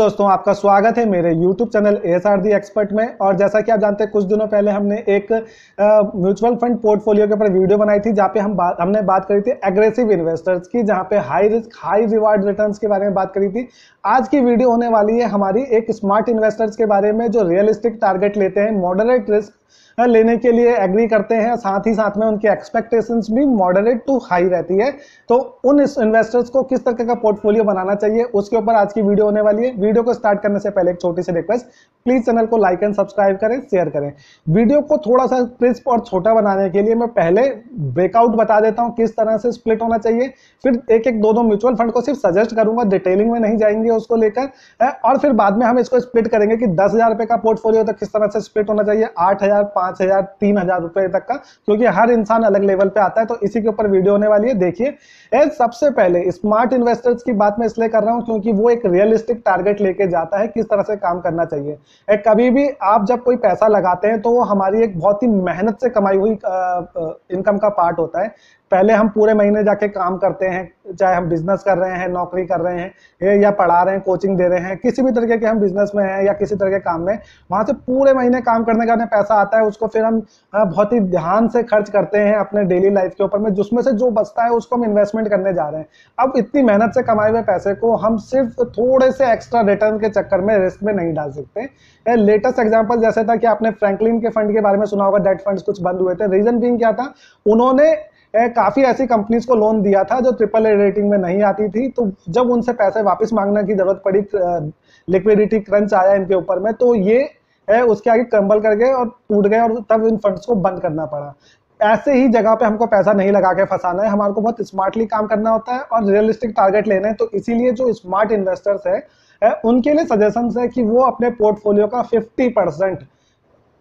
दोस्तों आपका स्वागत है मेरे YouTube channel S R the expert में और जैसा कि आप जानते हैं कुछ दिनों पहले हमने एक म्यूचुअल फंड पोर्टफोलियो के ऊपर वीडियो बनाई थी जहाँ पे हम बात हमने बात करी थी एग्रेसिव इन्वेस्टर्स की जहाँ पे high risk high reward returns के बारे में बात करी थी आज की वीडियो होने वाली है हमारी एक स्मार्ट इन्वेस्टर्स के बारे में जो रियलिस्टिक टारगेट लेते हैं मॉडरेट रिस्क लेने के लिए एग्री करते हैं साथ ही साथ में उनकी एक्सपेक्टेशंस भी मॉडरेट टू हाई रहती है तो उन इन्वेस्टर्स को किस तरह का पोर्टफोलियो बनाना चाहिए उसके ऊपर आज की वीडियो होने वाली है वीडियो को स्टार्ट करने से पहले एक छोटी सी रिक्वेस्ट प्लीज चैनल को लाइक एंड सब्सक्राइब करें शेयर करें वीडियो को थोड़ा सा क्रिस्प और छोटा बनाने के लिए मैं पहले ब्रेकआउट बता देता हूँ किस तरह से स्प्लिट होना चाहिए फिर एक एक दो दो म्यूचुअल फंड को सिर्फ सजेस्ट करूंगा डिटेलिंग में नहीं जाएंगे हैं उसको लेकर और फिर बाद में हम इसको स्प्लिट करेंगे कि दस हजार रुपए का पोर्टफोलियो तक किस तरह से स्प्लिट होना चाहिए आठ हजार पांच हजार तीन हजार रुपए तक का क्योंकि हर इंसान अलग लेवल पे आता है तो इसी के ऊपर वीडियो होने वाली है देखिए सबसे पहले स्मार्ट इन्वेस्टर्स की बात मैं इसलिए कर रहा हूँ क्योंकि वो एक रियलिस्टिक टारगेट लेके जाता है किस तरह से काम करना चाहिए कभी भी आप जब कोई पैसा लगाते हैं तो वो हमारी एक बहुत ही मेहनत से कमाई हुई इनकम का पार्ट होता है पहले हम पूरे महीने जाके काम करते हैं चाहे हम बिजनेस कर रहे हैं नौकरी कर रहे हैं या पढ़ा रहे हैं कोचिंग दे रहे हैं किसी भी तरीके के हम बिजनेस में हैं या किसी तरह के काम में वहां से पूरे महीने काम करने का हमें पैसा आता है उसको फिर हम बहुत ही ध्यान से खर्च करते हैं अपने डेली लाइफ के ऊपर में जिसमें से जो बचता है उसको हम इन्वेस्टमेंट करने जा रहे हैं अब इतनी मेहनत से कमाए हुए पैसे को हम सिर्फ थोड़े से एक्स्ट्रा रिटर्न के चक्कर में रिस्क में नहीं डाल सकते लेटेस्ट एग्जाम्पल जैसे था कि आपने फ्रैंकलिन के फंड के बारे में सुना होगा डेट फंड कुछ बंद हुए थे रीजन बिंग क्या था उन्होंने काफ़ी ऐसी कंपनीज को लोन दिया था जो ट्रिपल ए रेटिंग में नहीं आती थी तो जब उनसे पैसे वापस मांगने की ज़रूरत पड़ी लिक्विडिटी क्रंच आया इनके ऊपर में तो ये उसके आगे क्रम्बल कर गए और टूट गए और तब इन फंड्स को बंद करना पड़ा ऐसे ही जगह पे हमको पैसा नहीं लगा के फंसाना है हमारे को बहुत स्मार्टली काम करना होता है और रियलिस्टिक टारगेट लेना है तो इसीलिए जो स्मार्ट इन्वेस्टर्स है उनके लिए सजेशन है कि वो अपने पोर्टफोलियो का फिफ्टी परसेंट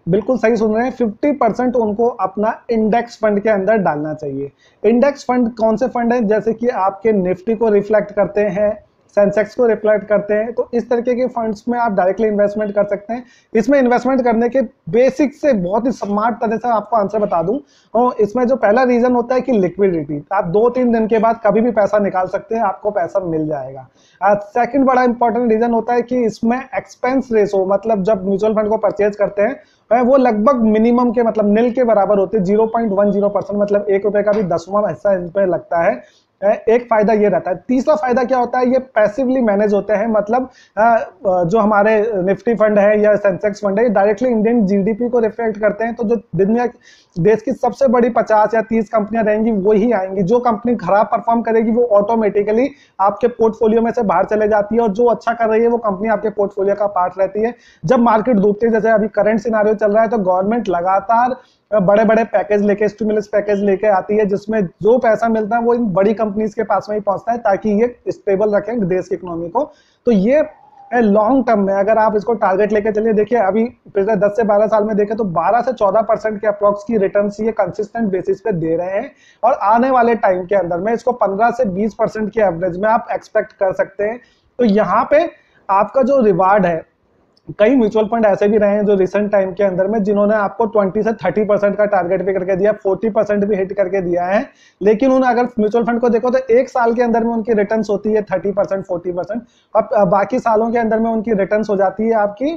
बिल्कुल सही सुन रहे हैं 50 परसेंट उनको अपना इंडेक्स फंड के अंदर डालना चाहिए इंडेक्स फंड कौन से फंड हैं जैसे कि आपके निफ्टी को रिफ्लेक्ट करते हैं सेंसेक्स को रिफ्लेक्ट करते हैं तो इस तरीके के फंड्स में आप डायरेक्टली इन्वेस्टमेंट कर सकते हैं इसमें इन्वेस्टमेंट करने के बेसिक से बहुत ही स्मार्ट तरह से आपको आंसर बता दूं और इसमें जो पहला रीज़न होता है कि लिक्विडिटी आप दो तीन दिन के बाद कभी भी पैसा निकाल सकते हैं आपको पैसा मिल जाएगा सेकेंड बड़ा इंपॉर्टेंट रीज़न होता है कि इसमें एक्सपेंस रेसो मतलब जब म्यूचुअल फंड को परचेज करते हैं वो लगभग मिनिमम के मतलब निल के बराबर होते हैं zero point one zero percent मतलब एक रुपए का भी दसवां हिस्सा इन पर लगता है एक फायदा ये रहता है तीसरा फायदा क्या होता है ये पैसिवली मैनेज होते हैं मतलब जो हमारे निफ्टी फंड है या सेंसेक्स फंड है डायरेक्टली इंडियन जीडीपी को रिफ्लेक्ट करते हैं तो जो दुनिया देश की सबसे बड़ी पचास या तीस कंपनियां रहेंगी वही आएंगी जो कंपनी खराब परफॉर्म करेगी वो ऑटोमेटिकली आपके पोर्टफोलियो में से बाहर चले जाती है और जो अच्छा कर रही है वो कंपनी आपके पोर्टफोलियो का पार्ट रहती है जब मार्केट डूबती है जैसे अभी करंट सिनारियो चल रहा है तो गवर्नमेंट लगातार बड़े बड़े पैकेज लेके स्टूमुलस पैकेज लेके आती है जिसमें जो पैसा मिलता है वो इन बड़ी कंपनीज के पास में ही पहुंचता है ताकि ये स्टेबल रखें देश की इकोनॉमी को तो ये लॉन्ग टर्म में अगर आप इसको टारगेट लेके चलिए देखिए अभी पिछले 10 से 12 साल में देखें तो 12 से 14 परसेंट के अप्रोक्स की रिटर्न ये कंसिस्टेंट बेसिस पे दे रहे हैं और आने वाले टाइम के अंदर में इसको 15 से 20 परसेंट के एवरेज में आप एक्सपेक्ट कर सकते हैं तो यहाँ पे आपका जो रिवार्ड है कई म्यूचुअल फंड ऐसे भी रहे हैं जो रिसेंट टाइम के अंदर में जिन्होंने आपको 20 से 30 परसेंट का टारगेट भी करके दिया 40 परसेंट भी हिट करके दिया है लेकिन उन अगर म्यूचुअल फंड को देखो तो एक साल के अंदर में उनकी रिटर्न होती है 30 परसेंट फोर्टी परसेंट अब बाकी सालों के अंदर में उनकी रिटर्न हो जाती है आपकी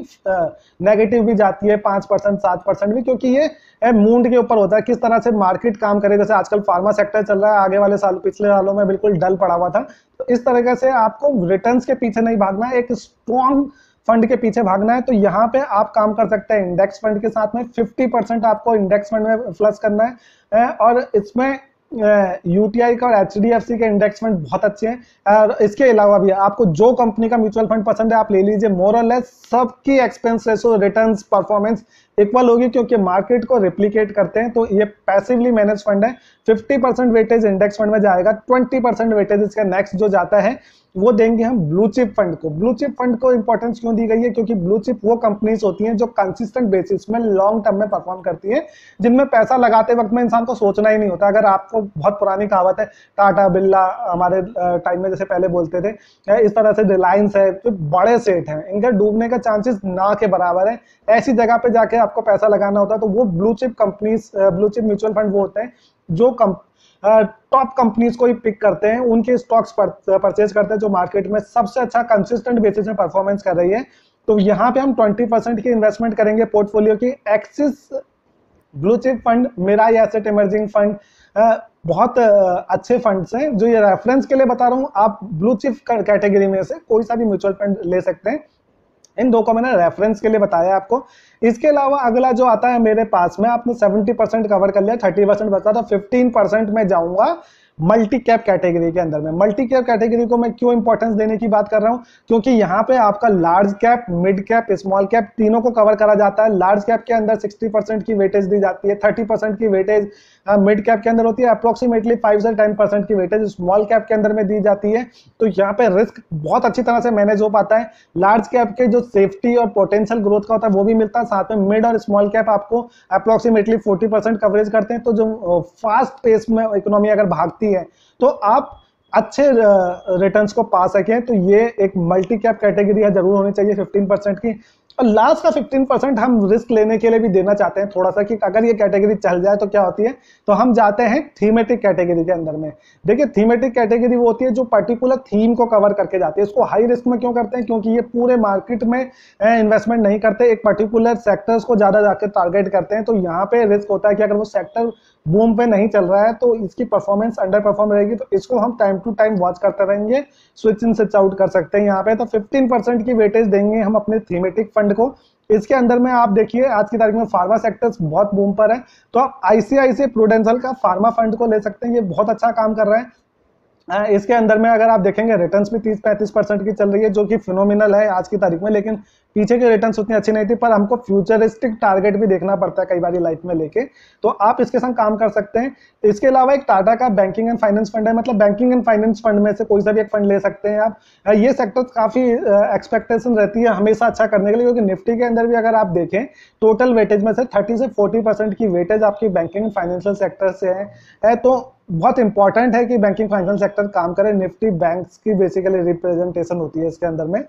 नेगेटिव भी जाती है पांच परसेंट सात परसेंट भी क्योंकि ये मूड के ऊपर होता है किस तरह से मार्केट काम करे जैसे आजकल फार्मा सेक्टर चल रहा है आगे वाले साल पिछले सालों में बिल्कुल डल पड़ा हुआ था तो इस तरीके से आपको रिटर्न के पीछे नहीं भागना एक स्ट्रॉन्ग फंड के पीछे भागना है तो यहाँ पे आप काम कर सकते हैं इंडेक्स फंड के साथ में 50 परसेंट आपको इंडेक्स फंड में प्लस करना है और इसमें यूटीआई का और एच के इंडेक्स फंड बहुत अच्छे हैं और इसके अलावा भी आपको जो कंपनी का म्यूचुअल फंड पसंद है आप ले लीजिए मोरल है सबकी expense ratio return performance equal होगी क्योंकि मार्केट को रिप्लीकेट करते हैं तो ये पैसिवली मैनेज फंड है 50 परसेंट वेटेज इंडेक्स फंड में जाएगा 20 परसेंट वेटेज इसका नेक्स्ट जो जाता है वो देंगे हम ब्लू चिप फंड को ब्लू चिप फंड को इंपॉर्टेंस क्यों दी गई है क्योंकि ब्लू चिप वो कंपनीज होती हैं जो कंसिस्टेंट बेसिस में लॉन्ग टर्म में परफॉर्म करती है जिनमें पैसा लगाते वक्त में इंसान को सोचना ही नहीं होता अगर आपको आपको बहुत पुरानी कहावत है टाटा बिल्ला हमारे टाइम में जैसे पहले बोलते थे इस तरह से रिलायंस है तो बड़े सेठ हैं इनके डूबने का चांसेस ना के बराबर है ऐसी जगह पे जाके आपको पैसा लगाना होता है तो वो blue chip companies blue chip mutual fund वो होते हैं जो कम टॉप कंपनीज को ही पिक करते हैं उनके स्टॉक्स परचेज करते हैं जो मार्केट में सबसे अच्छा कंसिस्टेंट बेसिस में परफॉर्मेंस कर रही है तो यहाँ पे हम 20 परसेंट की इन्वेस्टमेंट करेंगे पोर्टफोलियो की Axis blue chip fund Mirae asset emerging fund बहुत अच्छे फंड्स हैं जो ये रेफरेंस के लिए बता रहा हूँ आप ब्लू चिप कैटेगरी में से कोई सा भी म्यूचुअल फंड ले सकते हैं इन दो को मैंने रेफरेंस के लिए बताया आपको इसके अलावा अगला जो आता है मेरे पास में आपने 70 परसेंट कवर कर लिया 30 परसेंट बचा था 15 परसेंट मैं जाऊंगा मल्टी कैप कैटेगरी के अंदर में मल्टी कैप कैटेगरी को मैं क्यों इंपॉर्टेंस देने की बात कर रहा हूं क्योंकि यहाँ पे आपका large cap mid cap small cap तीनों को कवर करा जाता है लार्ज कैप के अंदर 60 परसेंट की वेटेज दी जाती है 30 परसेंट की वेटेज मिड हाँ, कैप के अंदर होती है अप्रोक्सीमेटली फाइव से टेन परसेंट की वेटेज स्मॉल कैप के अंदर में दी जाती है तो यहाँ पे रिस्क बहुत अच्छी तरह से मैनेज हो पाता है लार्ज कैप के जो सेफ्टी और पोटेंशियल ग्रोथ का होता है वो भी मिलता है साथ में मिड और स्मॉल कैप आपको अप्रोक्सीमेटली फोर्टी परसेंट कवरेज करते हैं तो जो फास्ट पेस में इकोनॉमी अगर भागती है तो आप अच्छे रिटर्न्स को पा सकें तो ये एक मल्टी कैप कैटेगरी है जरूर होनी चाहिए 15 परसेंट की और लास्ट का 15 परसेंट हम रिस्क लेने के लिए भी देना चाहते हैं थोड़ा सा कि अगर ये कैटेगरी चल जाए तो क्या होती है तो हम जाते हैं थीमेटिक कैटेगरी के अंदर में देखिए थीमेटिक कैटेगरी वो होती है जो पर्टिकुलर थीम को कवर करके जाती है इसको हाई रिस्क में क्यों करते हैं क्योंकि ये पूरे मार्केट में इन्वेस्टमेंट नहीं करते एक पर्टिकुलर सेक्टर्स को ज़्यादा जाकर टारगेट करते हैं तो यहाँ पे रिस्क होता है कि अगर वो सेक्टर बूम पे नहीं चल रहा है तो इसकी परफॉर्मेंस अंडर परफॉर्म रहेगी तो इसको हम टाइम टू टाइम वॉच करते रहेंगे स्विच इन स्विच आउट कर सकते हैं यहाँ पे तो 15% की वेटेज देंगे हम अपने थीमेटिक फंड को इसके अंदर में आप देखिए आज की तारीख में फार्मा सेक्टर्स बहुत बूम पर है तो आप आईसीआईसी प्रूडेंशियल का फार्मा फंड को ले सकते हैं ये बहुत अच्छा काम कर रहा है हाँ, इसके अंदर में अगर आप देखेंगे रिटर्न्स भी 30-35 परसेंट की चल रही है जो कि फिनोमिनल है आज की तारीख में लेकिन पीछे के रिटर्न उतने अच्छे नहीं थे पर हमको फ्यूचरिस्टिक टारगेट भी देखना पड़ता है कई बार लाइफ में लेके तो आप इसके संग काम कर सकते हैं इसके अलावा एक टाटा का बैंकिंग एंड फाइनेंस फंड है मतलब बैंकिंग एंड फाइनेंस फंड में से कोई सा भी एक फंड ले सकते हैं आप ये सेक्टर काफ़ी एक्सपेक्टेशन रहती है हमेशा अच्छा करने के लिए क्योंकि निफ्टी के अंदर भी अगर आप देखें टोटल वेटेज में से थर्टी से फोर्टी की वेटेज आपकी बैंकिंग एंड फाइनेंशियल सेक्टर से है, है तो बहुत इंपॉर्टेंट है कि बैंकिंग फाइनेंशियल सेक्टर काम करे निफ्टी बैंक्स की बेसिकली रिप्रेजेंटेशन होती है इसके अंदर में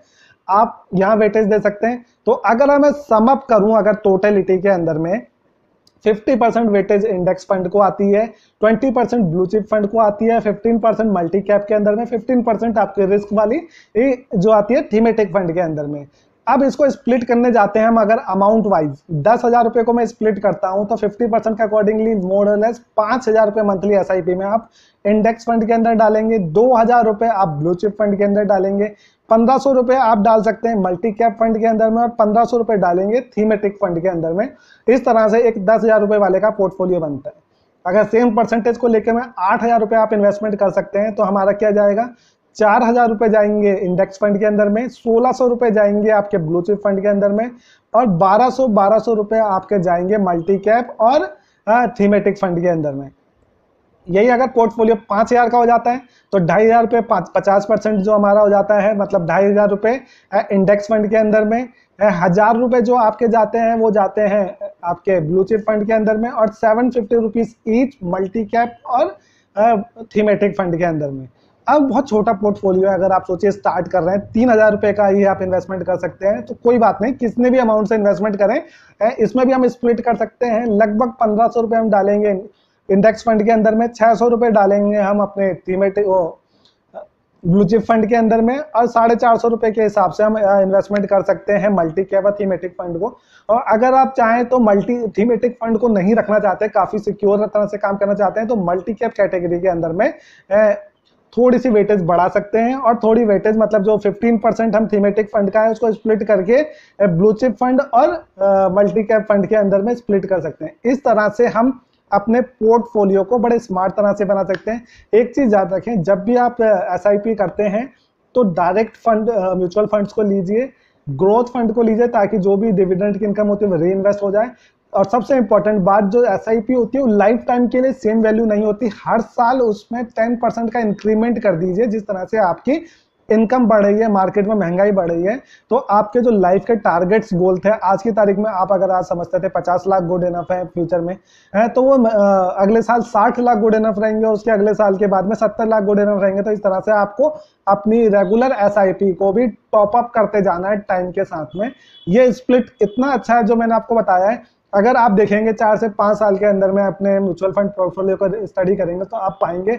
आप यहां वेटेज दे सकते हैं तो अगर मैं समअप करूं अगर टोटलिटी के अंदर में 50 परसेंट वेटेज इंडेक्स फंड को आती है 20 परसेंट ब्लू चिप फंड को आती है 15 परसेंट मल्टी कैप के अंदर में 15 परसेंट आपके रिस्क वाली जो आती है थीमेटिक फंड के अंदर में अब इसको स्प्लिट करने जाते हैं हम अगर अमाउंट वाइज दस हज़ार रुपए को मैं स्प्लिट करता हूं तो 50 परसेंट के अकॉर्डिंगली मोर लेस पांच हज़ार रुपए मंथली एस में आप इंडेक्स फंड के अंदर डालेंगे दो हज़ार रुपए आप ब्लू चिप फंड के अंदर डालेंगे पंद्रह सौ रुपए आप डाल सकते हैं मल्टी कैप फंड के अंदर में और पंद्रह सौ रुपए डालेंगे थीमेटिक फंड के अंदर में इस तरह से एक दस हज़ार रुपए वाले का पोर्टफोलियो बनता है अगर सेम परसेंटेज को लेकर मैं आठ हज़ार रुपए आप इन्वेस्टमेंट कर सकते हैं तो हमारा क्या जाएगा चार हजार रुपए जाएंगे इंडेक्स फंड के अंदर में सोलह सौ रुपए जाएंगे आपके ब्लू चिप फंड के अंदर में और बारह सौ बारह सौ रुपए आपके जाएंगे मल्टी कैप और थीमेटिक फंड के अंदर में यही अगर पोर्टफोलियो पांच हज़ार का हो जाता है तो ढाई हज़ार रुपए पचास परसेंट जो हमारा हो जाता है मतलब ढाई हज़ार रुपए इंडेक्स फंड के अंदर में हज़ार रुपए जो आपके जाते हैं वो जाते हैं आपके ब्लू चिप फंड के अंदर में और seven fifty rupees each multi cap और थीमेटिक फंड के अंदर में अब बहुत छोटा पोर्टफोलियो है अगर आप सोचिए स्टार्ट कर रहे हैं तीन हज़ार रुपए का ही आप इन्वेस्टमेंट कर सकते हैं तो कोई बात नहीं किसने भी अमाउंट से इन्वेस्टमेंट करें इसमें भी हम स्प्लिट कर सकते हैं लगभग पंद्रह सौ रुपए हम डालेंगे इंडेक्स फंड के अंदर में छह सौ रुपए डालेंगे हम अपने वो ब्लूचिप फंड के अंदर में और साढ़े चार सौ रुपए के हिसाब से हम इन्वेस्टमेंट कर सकते हैं मल्टी कैप और थीमेटिक फंड को और अगर आप चाहें तो मल्टी थीमेटिक फंड को नहीं रखना चाहते काफ़ी सिक्योर तरह से काम करना चाहते हैं तो मल्टी कैप कैटेगरी के अंदर में थोड़ी सी वेटेज बढ़ा सकते हैं और थोड़ी वेटेज मतलब जो 15 परसेंट हम थीमेटिक फंड का है उसको स्प्लिट करके ब्लू चिप फंड और मल्टी कैप फंड के अंदर में स्प्लिट कर सकते हैं इस तरह से हम अपने पोर्टफोलियो को बड़े स्मार्ट तरह से बना सकते हैं एक चीज़ याद रखें जब भी आप एस करते हैं तो डायरेक्ट फंड म्यूचुअल फंड्स को लीजिए ग्रोथ फंड को लीजिए ताकि जो भी डिविडेंड की इनकम होती है री इन्वेस्ट हो जाए और सबसे इंपॉर्टेंट बात जो एस होती है वो लाइफ टाइम के लिए सेम वैल्यू नहीं होती हर साल उसमें टेन परसेंट का इंक्रीमेंट कर दीजिए जिस तरह से आपकी इनकम बढ़ रही है मार्केट में महंगाई बढ़ रही है तो आपके जो लाइफ के टारगेट्स गोल थे आज की तारीख में आप अगर आज समझते थे 50 लाख गुड इनफ है फ्यूचर में है तो वो अगले साल 60 लाख गुड इनफ रहेंगे और उसके अगले साल के बाद में 70 लाख गुड इनफ रहेंगे तो इस तरह से आपको अपनी रेगुलर एस को भी टॉपअप करते जाना है टाइम के साथ में ये स्प्लिट इतना अच्छा है जो मैंने आपको बताया है अगर आप देखेंगे चार से पाँच साल के अंदर में अपने म्यूचुअल फंड पोर्टफोलियो को स्टडी करेंगे तो आप पाएंगे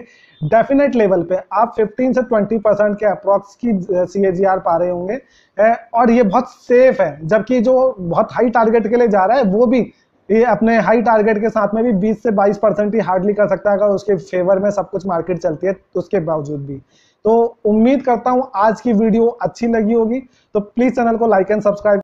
डेफिनेट लेवल पे आप 15 से 20 परसेंट के अप्रोक्स की सी पा रहे होंगे और ये बहुत सेफ है जबकि जो बहुत हाई टारगेट के लिए जा रहा है वो भी ये अपने हाई टारगेट के साथ में भी 20 से 22 परसेंट ही हार्डली कर सकता है अगर उसके फेवर में सब कुछ मार्केट चलती है तो उसके बावजूद भी तो उम्मीद करता हूँ आज की वीडियो अच्छी लगी होगी तो प्लीज़ चैनल को लाइक एंड सब्सक्राइब